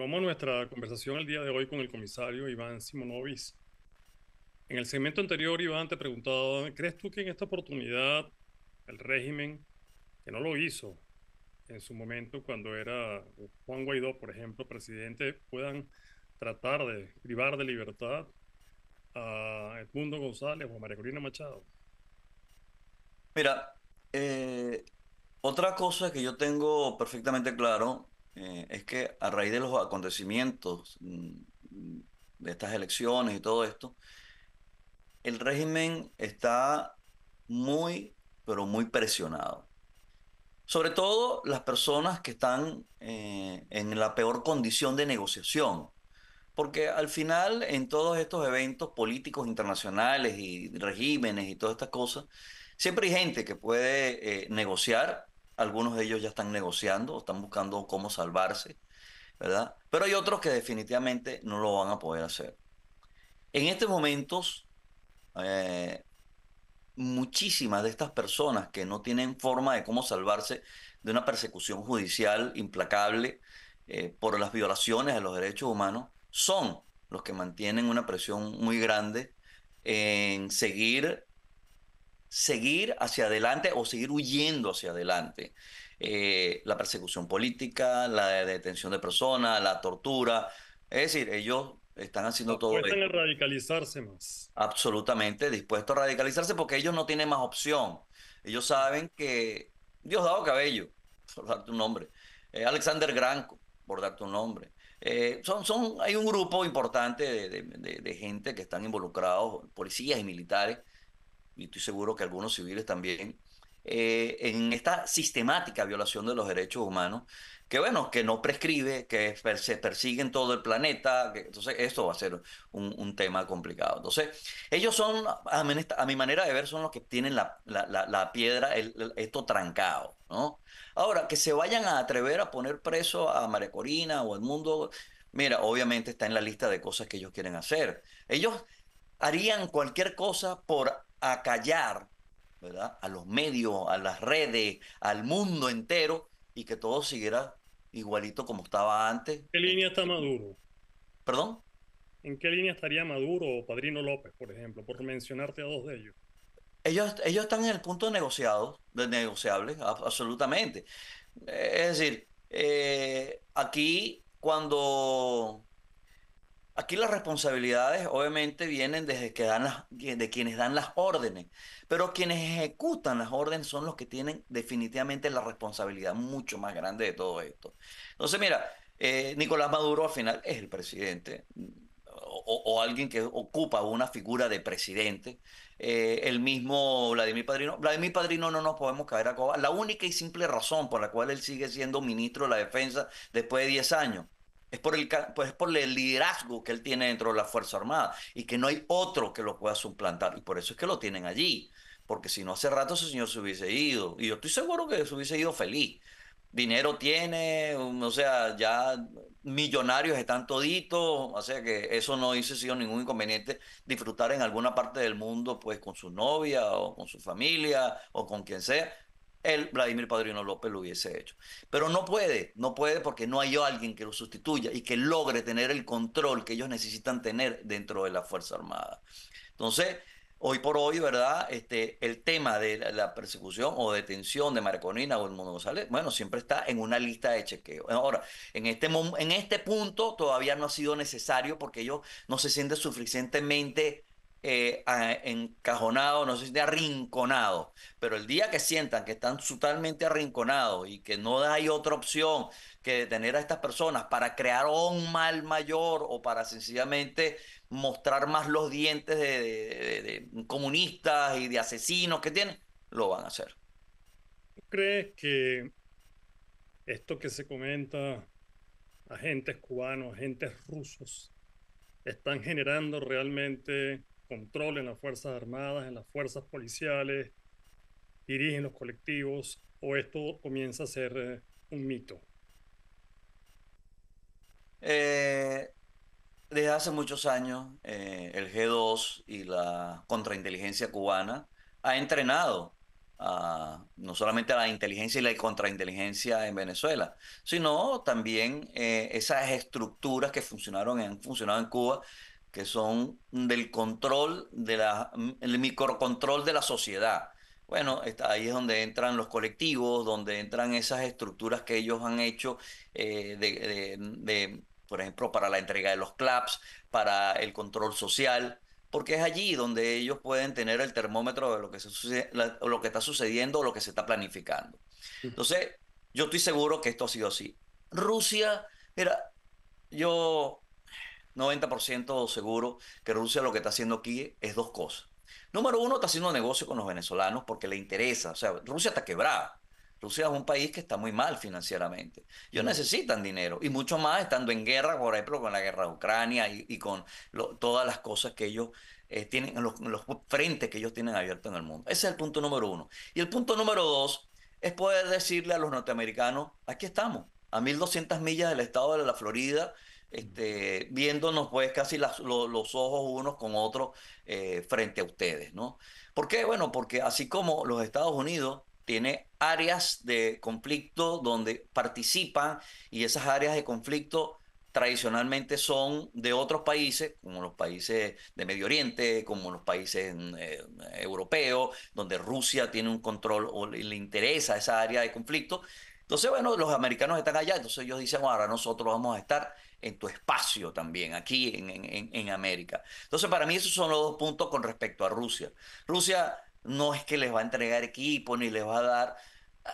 Llevamos nuestra conversación el día de hoy con el comisario Iván Simonovic. En el segmento anterior, Iván, te preguntado, ¿crees tú que en esta oportunidad el régimen, que no lo hizo en su momento cuando era Juan Guaidó, por ejemplo, presidente, puedan tratar de privar de libertad a Edmundo González o a María Corina Machado? Mira, eh, otra cosa que yo tengo perfectamente claro eh, es que a raíz de los acontecimientos mm, de estas elecciones y todo esto, el régimen está muy, pero muy presionado. Sobre todo las personas que están eh, en la peor condición de negociación. Porque al final, en todos estos eventos políticos internacionales y regímenes y todas estas cosas, siempre hay gente que puede eh, negociar algunos de ellos ya están negociando, están buscando cómo salvarse, ¿verdad? Pero hay otros que definitivamente no lo van a poder hacer. En estos momentos, eh, muchísimas de estas personas que no tienen forma de cómo salvarse de una persecución judicial implacable eh, por las violaciones a los derechos humanos, son los que mantienen una presión muy grande en seguir seguir hacia adelante o seguir huyendo hacia adelante. Eh, la persecución política, la detención de personas, la tortura. Es decir, ellos están haciendo todo Dispuestos a radicalizarse más. Absolutamente, dispuestos a radicalizarse porque ellos no tienen más opción. Ellos saben que Dios dado Cabello, por darte un nombre, eh, Alexander Granco, por dar un nombre. Eh, son, son, hay un grupo importante de gente que están involucrados, policías y militares, y estoy seguro que algunos civiles también, eh, en esta sistemática violación de los derechos humanos, que bueno, que no prescribe, que se persiguen todo el planeta, entonces esto va a ser un, tema complicado. Entonces, ellos son, a mi, manera de ver, son los que tienen la, piedra, esto trancado, ¿no? Ahora, que se vayan a atrever a poner preso a María Corina o al mundo, mira, obviamente está en la lista de cosas que ellos quieren hacer. Ellos harían cualquier cosa por a callar ¿verdad? a los medios, a las redes, al mundo entero y que todo siguiera igualito como estaba antes. ¿En ¿Qué línea este, está Maduro? ¿Perdón? ¿En qué línea estaría Maduro o Padrino López, por ejemplo, por mencionarte a dos de ellos? Ellos, ellos están en el punto negociado, de negociables, absolutamente. Es decir, eh, aquí cuando Aquí las responsabilidades obviamente vienen desde de quienes dan las órdenes, pero quienes ejecutan las órdenes son los que tienen definitivamente la responsabilidad mucho más grande de todo esto. Entonces, mira, eh, Nicolás Maduro al final es el presidente o, alguien que ocupa una figura de presidente. Eh, el mismo Vladimir Padrino. Vladimir Padrino no nos podemos caer a coba. La única y simple razón por la cual él sigue siendo ministro de la Defensa después de 10 años es por, el, pues por el liderazgo que él tiene dentro de la Fuerza Armada y que no hay otro que lo pueda suplantar. Y por eso es que lo tienen allí, porque si no, hace rato ese señor se hubiese ido. Y yo estoy seguro que se hubiese ido feliz. Dinero tiene, um, o sea, ya millonarios están toditos, o sea que eso no hizo sido ningún inconveniente disfrutar en alguna parte del mundo, pues con su novia o con su familia o con quien sea, el Vladimir Padrino López lo hubiese hecho. Pero no puede, no puede porque no hay alguien que lo sustituya y que logre tener el control que ellos necesitan tener dentro de la Fuerza Armada. Entonces, hoy por hoy, ¿verdad? Este, el tema de la persecución o detención de Marconina o el Mundo González, bueno, siempre está en una lista de chequeo. Ahora, en este, en este punto todavía no ha sido necesario porque ellos no se sienten suficientemente eh, encajonado, no sé si de arrinconado, pero el día que sientan que están totalmente arrinconados y que no hay otra opción que detener a estas personas para crear un mal mayor o para sencillamente mostrar más los dientes de, comunistas y de asesinos que tienen, lo van a hacer. ¿Crees que esto que se comenta, agentes cubanos, agentes rusos, están generando realmente control en las Fuerzas Armadas, en las Fuerzas Policiales, dirigen los colectivos, o esto comienza a ser eh, un mito? Eh, desde hace muchos años, eh, el G2 y la contrainteligencia cubana ha entrenado no solamente a la inteligencia y la contrainteligencia en Venezuela, sino también esas estructuras que funcionaron han funcionado en Cuba que son del control, de la, mm, el microcontrol de la sociedad. Bueno, ahí es donde entran los colectivos, donde entran esas estructuras que ellos han hecho eh, de, por ejemplo, para la entrega de los clubs, para el control social, porque es allí donde ellos pueden tener el termómetro de lo que, lo que está sucediendo o lo que se está planificando. Entonces, yo estoy seguro que esto ha sido así. Rusia, mira, yo 90% seguro que Rusia lo que está haciendo aquí es dos cosas. Número uno, está haciendo negocio con los venezolanos porque le interesa. O sea, Rusia está quebrada. Rusia es un país que está muy mal financieramente. Ellos mm. necesitan dinero y mucho más estando en guerra, por ejemplo, con la guerra de Ucrania y, con todas las cosas que ellos eh, tienen, los frentes que ellos tienen abiertos en el mundo. Ese es el punto número uno. Y el punto número dos es poder decirle a los norteamericanos, aquí estamos, a 1.200 millas del estado de la Florida este, viéndonos pues casi los ojos unos con otros eh, frente a ustedes, ¿no? ¿Por qué? Bueno, porque así como los Estados Unidos tiene áreas de conflicto donde participan y esas áreas de conflicto tradicionalmente son de otros países, como los países de Medio Oriente, como los países eh, europeos, donde Rusia tiene un control o le interesa esa área de conflicto. Entonces, bueno, los americanos están allá, entonces ellos dicen, ahora nosotros vamos a estar en tu espacio también, aquí en, América. Entonces, para mí esos son los dos puntos con respecto a Rusia. Rusia no es que les va a entregar equipo ni les va a dar...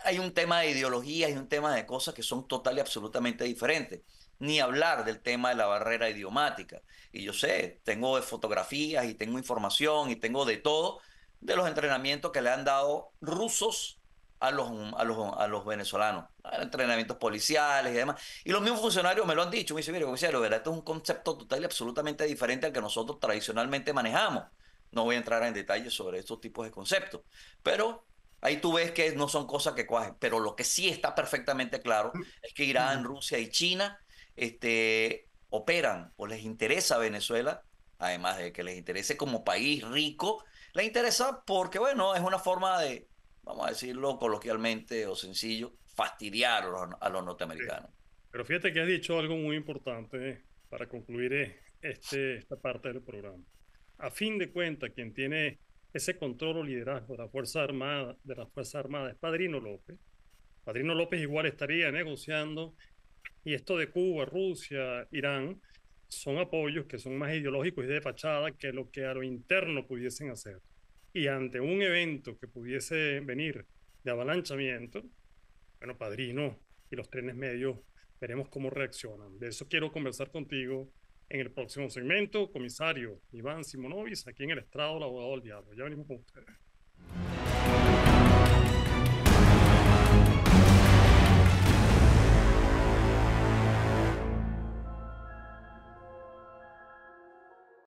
Hay un tema de ideología, y un tema de cosas que son total y absolutamente diferentes ni hablar del tema de la barrera idiomática. Y yo sé, tengo fotografías y tengo información y tengo de todo de los entrenamientos que le han dado rusos a los, a los, venezolanos, entrenamientos policiales y demás. Y los mismos funcionarios me lo han dicho, me dicen, mire, comisario, ¿verdad? Esto es un concepto total y absolutamente diferente al que nosotros tradicionalmente manejamos. No voy a entrar en detalles sobre estos tipos de conceptos, pero ahí tú ves que no son cosas que cuajen. Pero lo que sí está perfectamente claro es que Irán, Rusia y China este, operan o les interesa a Venezuela, además de que les interese como país rico, les interesa porque, bueno, es una forma de vamos a decirlo coloquialmente o sencillo, fastidiar a los, norteamericanos. Pero fíjate que has dicho algo muy importante para concluir eh, este, esta parte del programa. A fin de cuentas, quien tiene ese control o liderazgo de la Fuerza Armada, de la Fuerza Armada es Padrino López. Padrino López igual estaría negociando y esto de Cuba, Rusia, Irán, son apoyos que son más ideológicos y de fachada que lo que a lo interno pudiesen hacer y ante un evento que pudiese venir de avalanchamiento, bueno, Padrino y los trenes medios, veremos cómo reaccionan. De eso quiero conversar contigo en el próximo segmento. Comisario Iván Simonovis, aquí en el Estrado, el abogado del diablo. Ya venimos con ustedes.